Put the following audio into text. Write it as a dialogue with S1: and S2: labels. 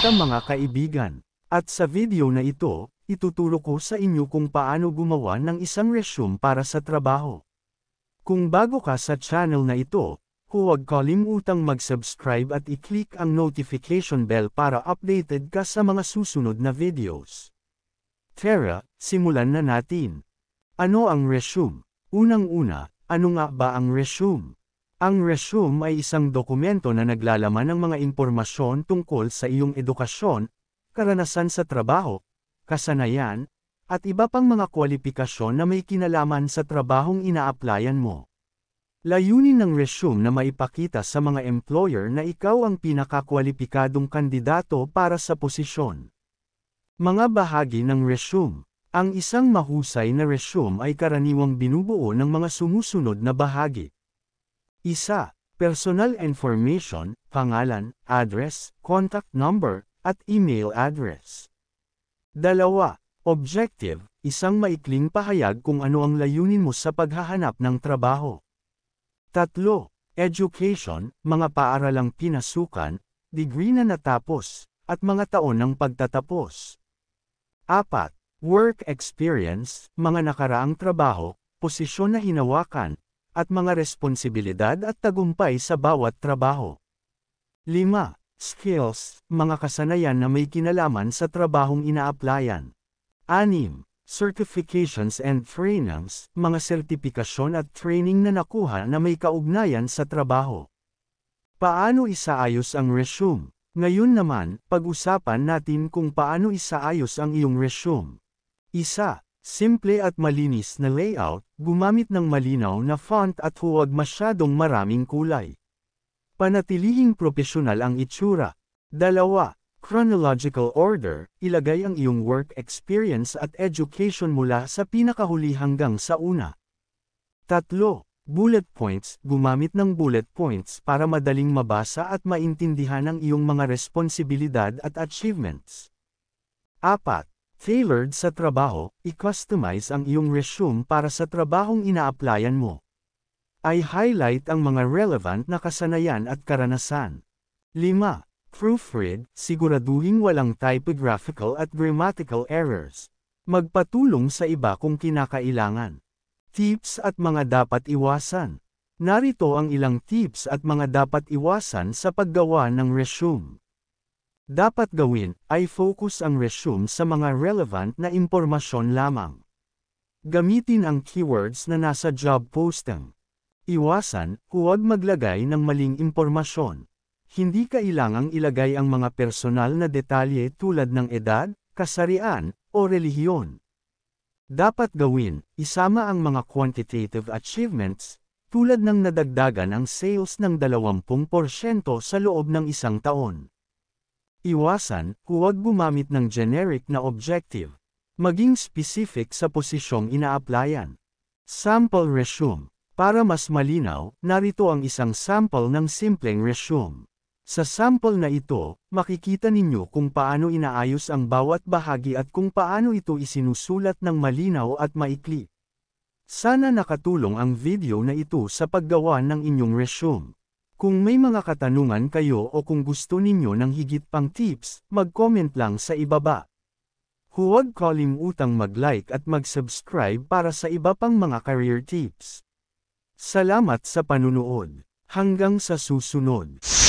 S1: Kamusta mga kaibigan? At sa video na ito, ituturo ko sa inyo kung paano gumawa ng isang resume para sa trabaho. Kung bago ka sa channel na ito, huwag kalimutang mag-subscribe at i-click ang notification bell para updated ka sa mga susunod na videos. Tara, simulan na natin. Ano ang resume? Unang-una, ano nga ba ang resume? Ang resume ay isang dokumento na naglalaman ng mga impormasyon tungkol sa iyong edukasyon, karanasan sa trabaho, kasanayan, at iba pang mga kwalipikasyon na may kinalaman sa trabahong ina-applyan mo. Layunin ng resume na maipakita sa mga employer na ikaw ang pinakakwalipikadong kandidato para sa posisyon. Mga bahagi ng resume Ang isang mahusay na resume ay karaniwang binubuo ng mga sumusunod na bahagi. Isa, personal information, pangalan, address, contact number, at email address. Dalawa, objective, isang maikling pahayag kung ano ang layunin mo sa paghahanap ng trabaho. Tatlo, education, mga paaralang pinasukan, degree na natapos, at mga taon ng pagtatapos. Apat, work experience, mga nakaraang trabaho, posisyon na hinawakan, at mga responsibilidad at tagumpay sa bawat trabaho. 5. Skills, mga kasanayan na may kinalaman sa trabahong ina-applyan. 6. Certifications and trainings, mga sertipikasyon at training na nakuha na may kaugnayan sa trabaho. Paano isaayos ang resume? Ngayon naman, pag-usapan natin kung paano isaayos ang iyong resume. Isa, Simple at malinis na layout, gumamit ng malinaw na font at huwag masyadong maraming kulay. Panatilihing propesyonal ang itsura. Dalawa, chronological order, ilagay ang iyong work experience at education mula sa pinakahuli hanggang sa una. Tatlo, bullet points, gumamit ng bullet points para madaling mabasa at maintindihan ang iyong mga responsibilidad at achievements. Apat, Tailored sa trabaho, i-customize ang iyong resume para sa trabahong ina-applyan mo. I-highlight ang mga relevant na kasanayan at karanasan. 5. Proofread, siguraduhin walang typographical at grammatical errors. Magpatulong sa iba kung kinakailangan. Tips at mga dapat iwasan. Narito ang ilang tips at mga dapat iwasan sa paggawa ng resume dapat gawin ay focus ang resume sa mga relevant na impormasyon lamang. Gamitin ang keywords na nasa job posting. Iwasan, huwag maglagay ng maling impormasyon. Hindi kailangang ilagay ang mga personal na detalye tulad ng edad, kasarian, o relihiyon. Dapat gawin, isama ang mga quantitative achievements, tulad ng nadagdagan ang sales ng 20% sa loob ng isang taon. Iwasan, huwag gumamit ng generic na objective. Maging specific sa posisyong ina-applyan. Sample resume. Para mas malinaw, narito ang isang sample ng simpleng resume. Sa sample na ito, makikita ninyo kung paano inaayos ang bawat bahagi at kung paano ito isinusulat ng malinaw at maikli. Sana nakatulong ang video na ito sa paggawa ng inyong resume. Kung may mga katanungan kayo o kung gusto ninyo ng higit pang tips, mag-comment lang sa ibaba. Huwag kalimutang mag-like at mag-subscribe para sa iba pang mga career tips. Salamat sa panunood. Hanggang sa susunod.